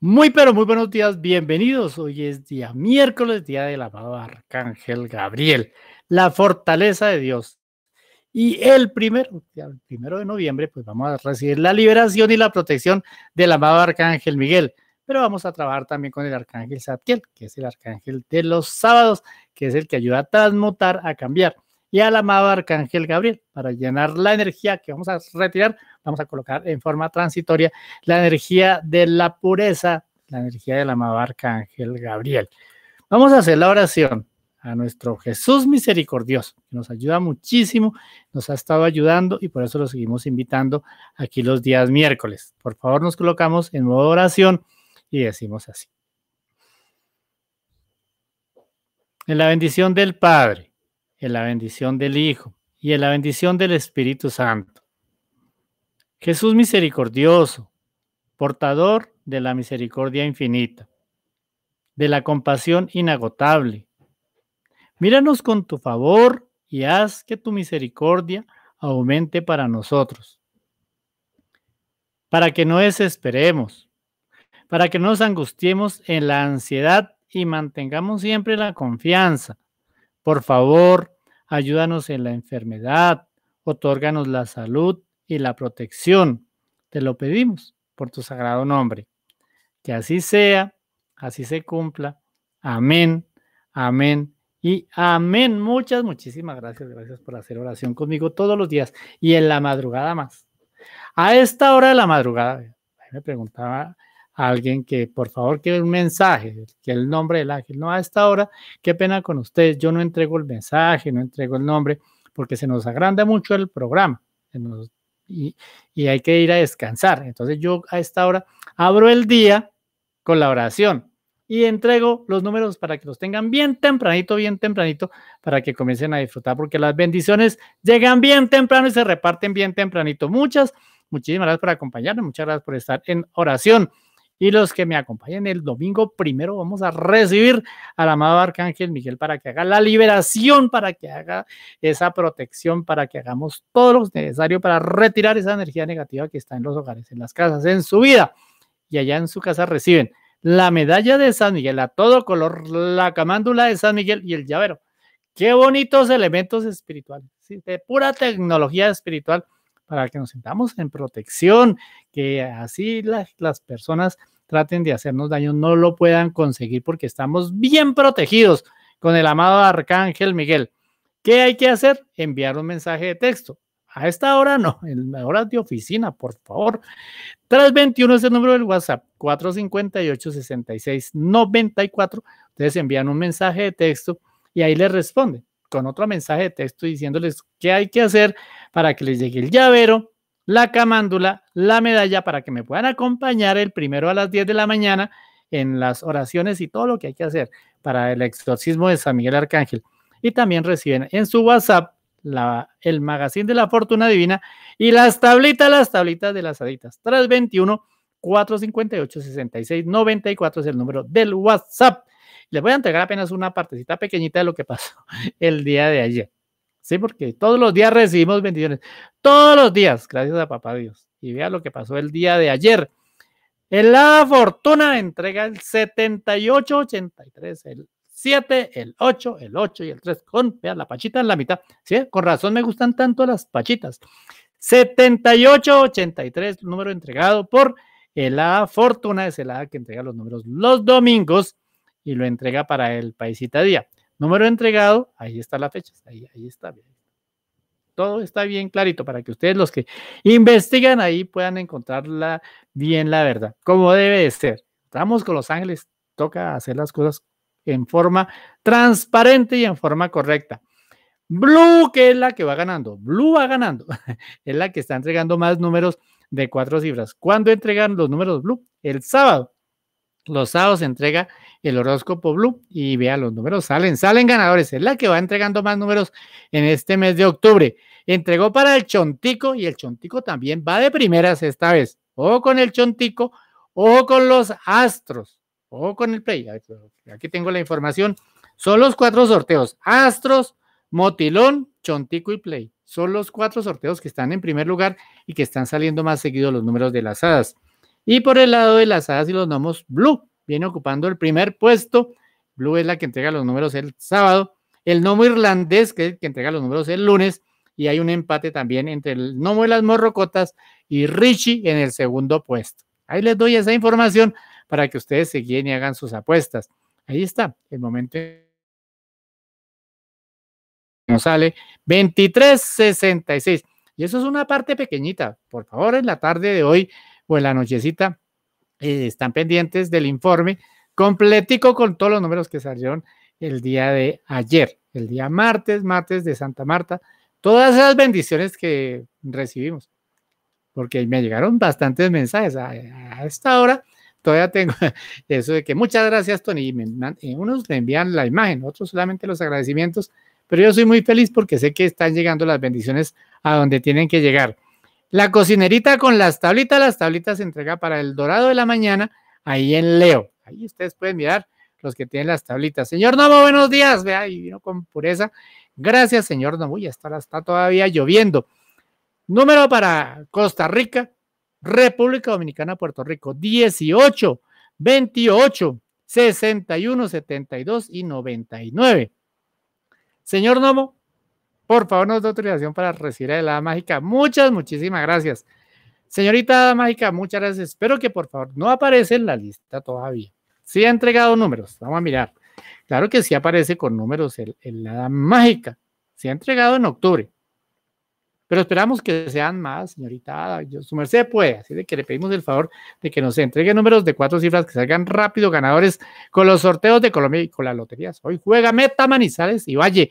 Muy pero muy buenos días, bienvenidos. Hoy es día miércoles, día del amado Arcángel Gabriel, la fortaleza de Dios. Y el primero, el primero de noviembre, pues vamos a recibir la liberación y la protección del amado Arcángel Miguel. Pero vamos a trabajar también con el Arcángel Satiel, que es el Arcángel de los sábados, que es el que ayuda a transmutar, a cambiar y al amado Arcángel Gabriel. Para llenar la energía que vamos a retirar, vamos a colocar en forma transitoria la energía de la pureza, la energía del amado Arcángel Gabriel. Vamos a hacer la oración a nuestro Jesús misericordioso, que nos ayuda muchísimo, nos ha estado ayudando y por eso lo seguimos invitando aquí los días miércoles. Por favor, nos colocamos en nueva oración y decimos así. En la bendición del Padre en la bendición del Hijo y en la bendición del Espíritu Santo. Jesús misericordioso, portador de la misericordia infinita, de la compasión inagotable. Míranos con tu favor y haz que tu misericordia aumente para nosotros, para que no desesperemos, para que no nos angustiemos en la ansiedad y mantengamos siempre la confianza por favor, ayúdanos en la enfermedad, otórganos la salud y la protección. Te lo pedimos por tu sagrado nombre. Que así sea, así se cumpla. Amén, amén y amén. Muchas, muchísimas gracias. Gracias por hacer oración conmigo todos los días y en la madrugada más. A esta hora de la madrugada, me preguntaba alguien que por favor que un mensaje, que el nombre del ángel, no a esta hora, qué pena con ustedes, yo no entrego el mensaje, no entrego el nombre, porque se nos agranda mucho el programa y, y hay que ir a descansar. Entonces yo a esta hora abro el día con la oración y entrego los números para que los tengan bien tempranito, bien tempranito, para que comiencen a disfrutar, porque las bendiciones llegan bien temprano y se reparten bien tempranito. Muchas, muchísimas gracias por acompañarme muchas gracias por estar en oración y los que me acompañen el domingo primero vamos a recibir al amado Arcángel Miguel para que haga la liberación, para que haga esa protección, para que hagamos todo lo necesario para retirar esa energía negativa que está en los hogares, en las casas, en su vida. Y allá en su casa reciben la medalla de San Miguel a todo color, la camándula de San Miguel y el llavero. Qué bonitos elementos espirituales, de pura tecnología espiritual para que nos sintamos en protección, que así las personas traten de hacernos daño, no lo puedan conseguir porque estamos bien protegidos con el amado Arcángel Miguel. ¿Qué hay que hacer? Enviar un mensaje de texto. A esta hora no, en horas de oficina, por favor. 321 es el número del WhatsApp, 458-6694. Ustedes envían un mensaje de texto y ahí les responden con otro mensaje de texto diciéndoles qué hay que hacer para que les llegue el llavero, la camándula, la medalla, para que me puedan acompañar el primero a las 10 de la mañana en las oraciones y todo lo que hay que hacer para el exorcismo de San Miguel Arcángel. Y también reciben en su WhatsApp la, el magazine de la fortuna divina y las tablitas, las tablitas de las Aditas. 321 458 66 94 es el número del WhatsApp. Les voy a entregar apenas una partecita pequeñita de lo que pasó el día de ayer. Sí, porque todos los días recibimos bendiciones. Todos los días, gracias a papá Dios. Y vea lo que pasó el día de ayer. El La Fortuna entrega el 7883, el 7, el 8, el 8 y el 3. Con, la pachita en la mitad. ¿sí? Con razón me gustan tanto las pachitas. 78-83, número entregado por el La Fortuna, es el A que entrega los números los domingos y lo entrega para el paísita Día. Número entregado, ahí está la fecha, ahí, ahí está. Todo está bien clarito para que ustedes los que investigan ahí puedan encontrarla bien la verdad, como debe de ser. Estamos con los ángeles, toca hacer las cosas en forma transparente y en forma correcta. Blue, que es la que va ganando, Blue va ganando, es la que está entregando más números de cuatro cifras. ¿Cuándo entregan los números Blue? El sábado. Los sábados entrega el horóscopo blue y vea los números, salen, salen ganadores. Es la que va entregando más números en este mes de octubre. Entregó para el Chontico y el Chontico también va de primeras esta vez. O con el Chontico o con los Astros. O con el Play. Aquí tengo la información. Son los cuatro sorteos. Astros, Motilón, Chontico y Play. Son los cuatro sorteos que están en primer lugar y que están saliendo más seguidos los números de las hadas. Y por el lado de las hadas y los gnomos, Blue viene ocupando el primer puesto. Blue es la que entrega los números el sábado. El gnomo irlandés, que es entrega los números el lunes. Y hay un empate también entre el gnomo de las morrocotas y Richie en el segundo puesto. Ahí les doy esa información para que ustedes se guíen y hagan sus apuestas. Ahí está el momento. Nos sale 23.66. Y eso es una parte pequeñita. Por favor, en la tarde de hoy o en la nochecita, eh, están pendientes del informe completico con todos los números que salieron el día de ayer, el día martes, martes de Santa Marta, todas esas bendiciones que recibimos, porque me llegaron bastantes mensajes a, esta hora. Todavía tengo eso de que muchas gracias, Tony. Eh, unos le envían la imagen, otros solamente los agradecimientos, pero yo soy muy feliz porque sé que están llegando las bendiciones a donde tienen que llegar. La cocinerita con las tablitas, las tablitas se entrega para el dorado de la mañana, ahí en Leo. Ahí ustedes pueden mirar los que tienen las tablitas. Señor Nomo, buenos días. Vea, y vino con pureza. Gracias, señor Nomo. Ya está, está todavía lloviendo. Número para Costa Rica, República Dominicana, Puerto Rico, 18, 28, 61, 72 y 99. Señor Nomo, por favor nos da autorización para recibir la helada mágica. Muchas, muchísimas gracias. Señorita mágica, muchas gracias. Espero que por favor no aparece en la lista todavía. Sí ha entregado números, vamos a mirar. Claro que sí aparece con números el, la helada mágica. Se ha entregado en octubre. Pero esperamos que sean más, señorita. Yo, su merced puede, así de que le pedimos el favor de que nos entregue números de cuatro cifras que salgan rápido ganadores con los sorteos de Colombia y con las loterías. Hoy juega Meta Manizales y Valle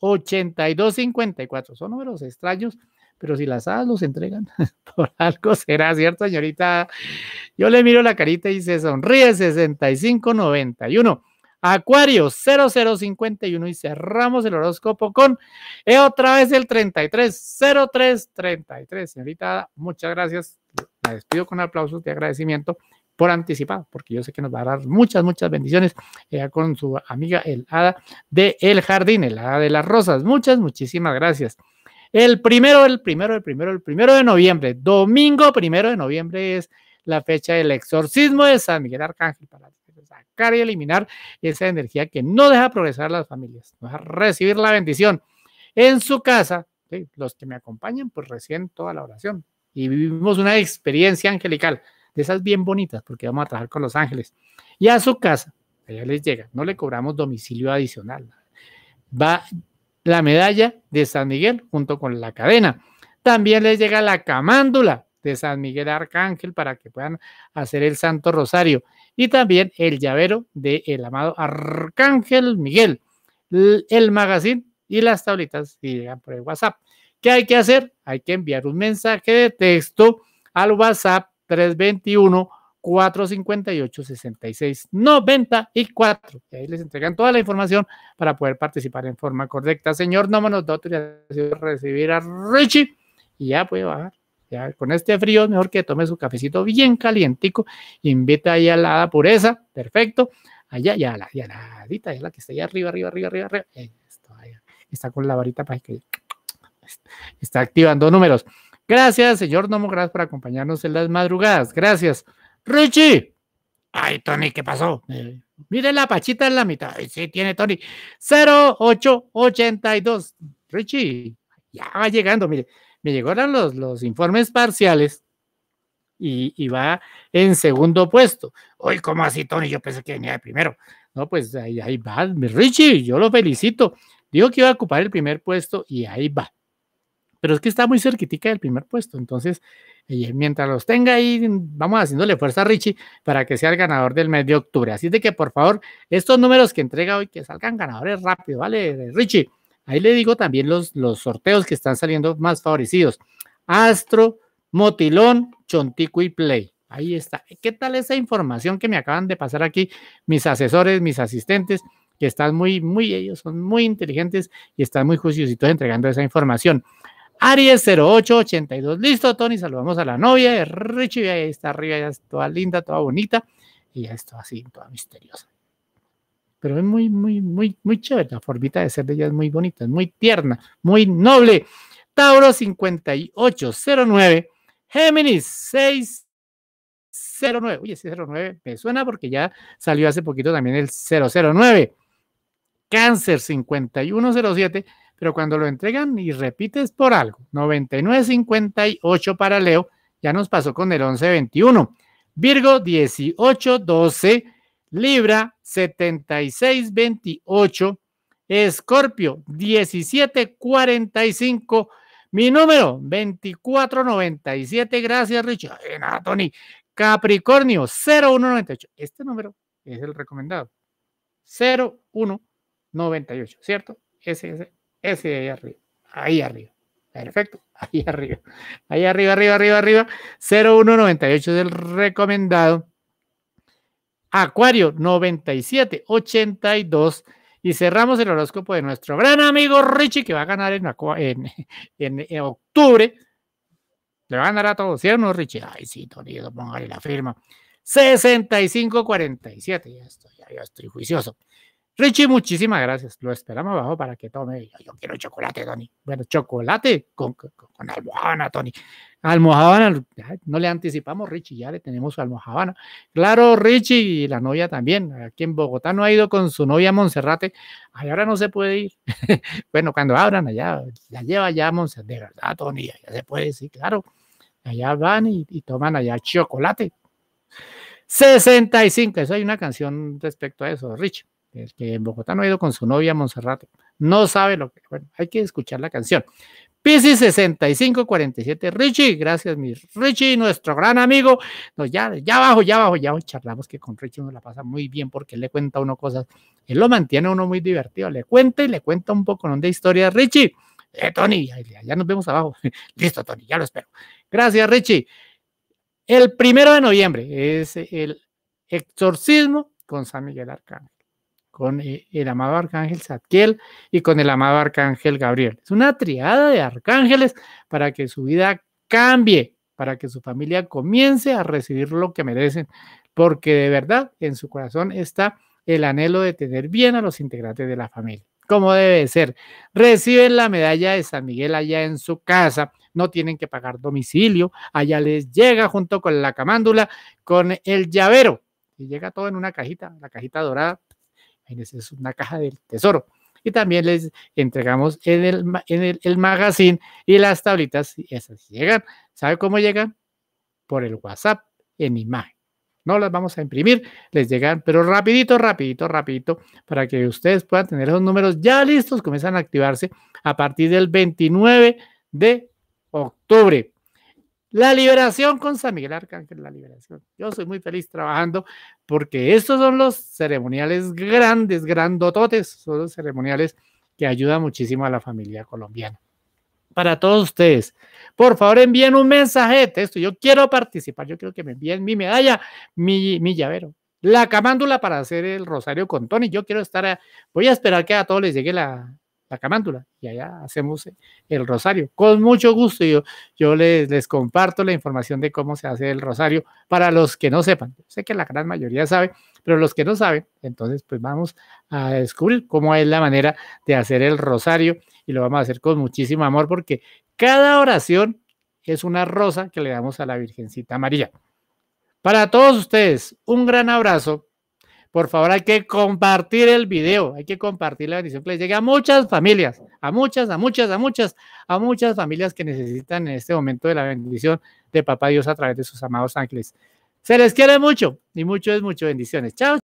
8254. Son números extraños, pero si las hadas los entregan, por algo será, ¿cierto, señorita? Yo le miro la carita y se sonríe 6591. Acuario 0051 y cerramos el horóscopo con e otra vez el 33 señorita Ada, Señorita, muchas gracias. La despido con aplausos de agradecimiento por anticipado, porque yo sé que nos va a dar muchas, muchas bendiciones eh, con su amiga el hada de El Jardín, el hada de las rosas. Muchas, muchísimas gracias. El primero, el primero, el primero, el primero de noviembre, domingo primero de noviembre es la fecha del exorcismo de San Miguel Arcángel para sacar y eliminar esa energía que no deja progresar las familias, no deja recibir la bendición. En su casa, los que me acompañan, pues recién toda la oración. Y vivimos una experiencia angelical, de esas bien bonitas, porque vamos a trabajar con los ángeles. Y a su casa, allá les llega, no le cobramos domicilio adicional. Va la medalla de San Miguel junto con la cadena. También les llega la camándula, de San Miguel Arcángel para que puedan hacer el Santo Rosario y también el llavero del el amado Arcángel Miguel, el magazine y las tablitas si llegan por el WhatsApp. ¿Qué hay que hacer? Hay que enviar un mensaje de texto al WhatsApp 321 458 66 94. Y ahí les entregan toda la información para poder participar en forma correcta. Señor, no nos da recibir a Richie y ya puede bajar con este frío es mejor que tome su cafecito bien calientico, invita ahí a la pureza, perfecto, allá, ya la, ya la, la que está ahí arriba, arriba, arriba, arriba, está con la varita para que está activando números. Gracias, señor Nomo, gracias por acompañarnos en las madrugadas, gracias. Richie, ay, Tony, ¿qué pasó? mire la pachita en la mitad, ay, sí tiene Tony, 0882, Richie, ya va llegando, mire me llegaron los, informes parciales y, va en segundo puesto. Hoy, ¿cómo así, Tony? Yo pensé que venía de primero. No, pues ahí, va, Richie, yo lo felicito. Digo que iba a ocupar el primer puesto y ahí va. Pero es que está muy cerquitica del primer puesto. Entonces, eh, mientras los tenga ahí, vamos haciéndole fuerza a Richie para que sea el ganador del mes de octubre. Así de que, por favor, estos números que entrega hoy, que salgan ganadores rápido, ¿vale, Richie? Ahí le digo también los, los sorteos que están saliendo más favorecidos. Astro, Motilón, Chontico y Play. Ahí está. ¿Qué tal esa información que me acaban de pasar aquí mis asesores, mis asistentes, que están muy, muy, ellos son muy inteligentes y están muy juiciositos entregando esa información. Aries 0882, listo, Tony, saludamos a la novia de Richie, ahí está arriba, ya está toda linda, toda bonita, y ya está así, toda misteriosa pero es muy, muy, muy, muy chévere. La formita de ser de ella es muy bonita, es muy tierna, muy noble. Tauro 5809, Géminis 609. Oye, 09 me suena porque ya salió hace poquito también el 009. Cáncer 5107, pero cuando lo entregan y repites por algo. 9958 para Leo, ya nos pasó con el 1121. Virgo 1812. Libra 7628, Escorpio 1745, mi número 2497, gracias Richard, Tony, Capricornio 0198, este número es el recomendado, 0198, ¿cierto? Ese, ese, ese ahí arriba, ahí arriba. Perfecto, ahí arriba, ahí arriba, arriba, arriba, arriba. 0198 es el recomendado. Acuario 97, 82. Y cerramos el horóscopo de nuestro gran amigo Richie, que va a ganar en, en, octubre. Le va a ganar a todos, ¿cierto, no, Richie? Ay, sí, Tonido, póngale la firma. 65-47, ya estoy, juicioso. Richie, muchísimas gracias. Lo esperamos abajo para que tome. Yo, quiero chocolate, Tony. Bueno, chocolate con, con, con Tony. Almohabana, no le anticipamos, Richie, ya le tenemos su Almohabana. Claro, Richie y la novia también. Aquí en Bogotá no ha ido con su novia a Monserrate. ahora no se puede ir. bueno, cuando abran allá, la lleva ya a Monserrate. De verdad, Tony, ya se puede, sí, claro. Allá van y, toman allá chocolate. 65, eso hay una canción respecto a eso, Richie. El que en Bogotá no ha ido con su novia a Monserrate. No sabe lo que. Bueno, hay que escuchar la canción. Pisi 6547. Richie, gracias, mi Richie, nuestro gran amigo. nos ya, ya abajo, ya abajo, ya charlamos que con Richie uno la pasa muy bien porque él le cuenta uno cosas. Él lo mantiene uno muy divertido. Le cuenta y le cuenta un poco de historia. Richie, eh, Tony, ya, ya nos vemos abajo. Listo, Tony, ya lo espero. Gracias, Richie. El primero de noviembre es el exorcismo con San Miguel Arcángel con eh, el amado arcángel Zadkiel y con el amado arcángel Gabriel. Es una triada de arcángeles para que su vida cambie, para que su familia comience a recibir lo que merecen, porque de verdad en su corazón está el anhelo de tener bien a los integrantes de la familia. Como debe ser. Reciben la medalla de San Miguel allá en su casa, no tienen que pagar domicilio, allá les llega junto con la camándula, con el llavero, y llega todo en una cajita, la cajita dorada, es una caja del tesoro. Y también les entregamos en el, en el, magazine y las tablitas, esas llegan. ¿Sabe cómo llegan? Por el WhatsApp en imagen. No las vamos a imprimir, les llegan, pero rapidito, rapidito, rapidito, para que ustedes puedan tener esos números ya listos, comienzan a activarse a partir del 29 de octubre. La liberación con San Miguel Arcángel, la liberación. Yo soy muy feliz trabajando porque estos son los ceremoniales grandes, grandototes, son los ceremoniales que ayudan muchísimo a la familia colombiana. Para todos ustedes, por favor envíen un mensaje de texto. Yo quiero participar, yo quiero que me envíen mi medalla, mi, llavero, la camándula para hacer el rosario con Tony. Yo quiero estar, voy a esperar que a todos les llegue la, la Camándula y allá hacemos eh, el rosario. Con mucho gusto yo, les, comparto la información de cómo se hace el rosario para los que no sepan. sé que la gran mayoría sabe, pero los que no saben, entonces pues vamos a descubrir cómo es la manera de hacer el rosario y lo vamos a hacer con muchísimo amor porque cada oración es una rosa que le damos a la Virgencita María. Para todos ustedes, un gran abrazo por favor, hay que compartir el video, hay que compartir la bendición que les llegue a muchas familias, a muchas, a muchas, a muchas, a muchas familias que necesitan en este momento de la bendición de Papá Dios a través de sus amados ángeles. Se les quiere mucho y mucho es mucho. Bendiciones. Chao.